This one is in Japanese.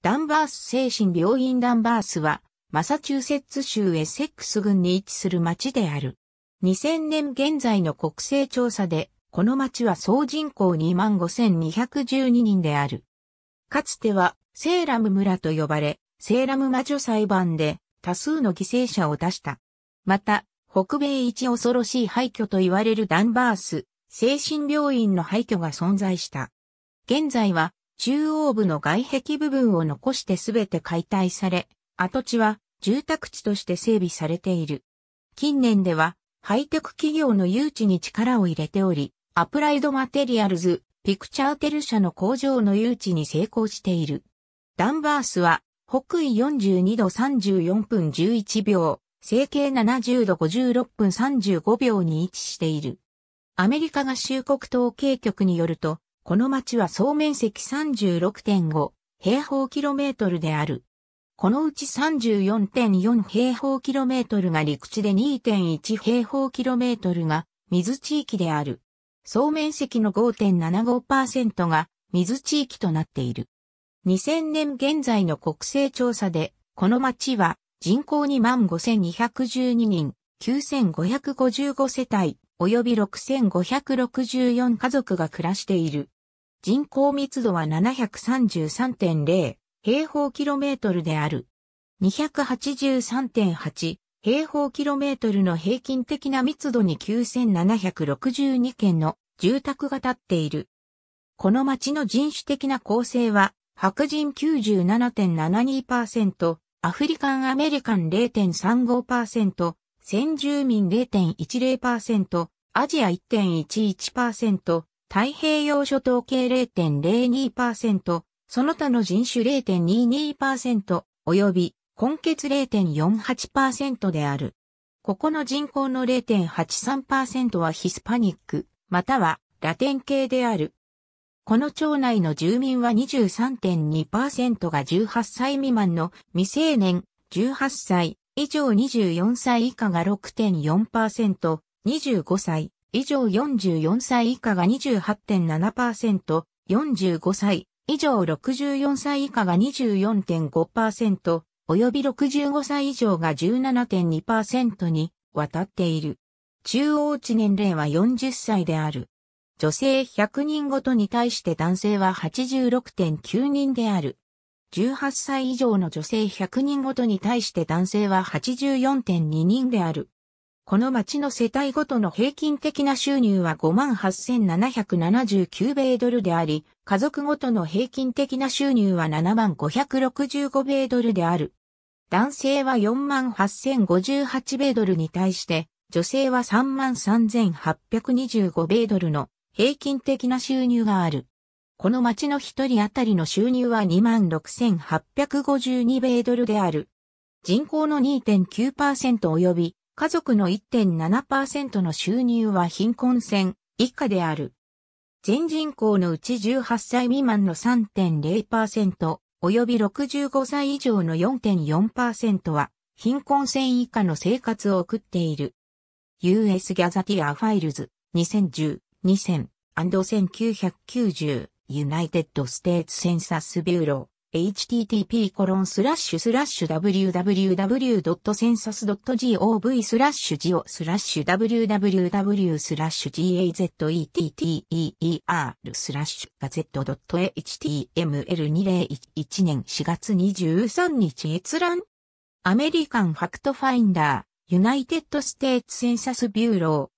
ダンバース精神病院ダンバースは、マサチューセッツ州エセックス郡に位置する町である。2000年現在の国勢調査で、この町は総人口25,212人である。かつては、セーラム村と呼ばれ、セーラム魔女裁判で多数の犠牲者を出した。また、北米一恐ろしい廃墟と言われるダンバース、精神病院の廃墟が存在した。現在は、中央部の外壁部分を残してすべて解体され、跡地は住宅地として整備されている。近年では、ハイテク企業の誘致に力を入れており、アプライドマテリアルズ、ピクチャーテル社の工場の誘致に成功している。ダンバースは、北緯42度34分11秒、整形70度56分35秒に位置している。アメリカ合衆国統計局によると、この町は総面積36.5平方キロメートルである。このうち34.4平方キロメートルが陸地で2.1平方キロメートルが水地域である。総面積の5.75%が水地域となっている。2000年現在の国勢調査で、この町は人口2万5212人、9555世帯、及び6564家族が暮らしている。人口密度は733.0平方キロメートルである。283.8平方キロメートルの平均的な密度に9762件の住宅が建っている。この町の人種的な構成は、白人97.72%、アフリカンアメリカン0.35%、先住民0.10%、アジア1.11%、太平洋諸島系0.02%、その他の人種0.22%、及び根血0.48%である。ここの人口の0.83%はヒスパニック、またはラテン系である。この町内の住民は23.2%が18歳未満の未成年、18歳以上24歳以下が6.4%、25歳以上44歳以下が28.7%、45歳以上64歳以下が24.5%、及び65歳以上が17.2%に渡っている。中央値年齢は40歳である。女性100人ごとに対して男性は86.9人である。18歳以上の女性100人ごとに対して男性は84.2人である。この町の世帯ごとの平均的な収入は58,779米ドルであり、家族ごとの平均的な収入は7 5 6 5米ドルである。男性は48,058米ドルに対して、女性は33,825米ドルの平均的な収入がある。この町の一人当たりの収入は26,852米ドルである。人口の2.9%及び家族の1.7%の収入は貧困線以下である。全人口のうち18歳未満の3.0%、及び65歳以上の4.4%は、貧困線以下の生活を送っている。US ギャザティアファイルズ2010、2000、1990、United States Census Bureau http://www.census.gov g ラッ www gazetteer スラ a シュガ .html2011 年4月23日閲覧アメリカンファクトファインダーユナイテッドステーツセンサスビューロー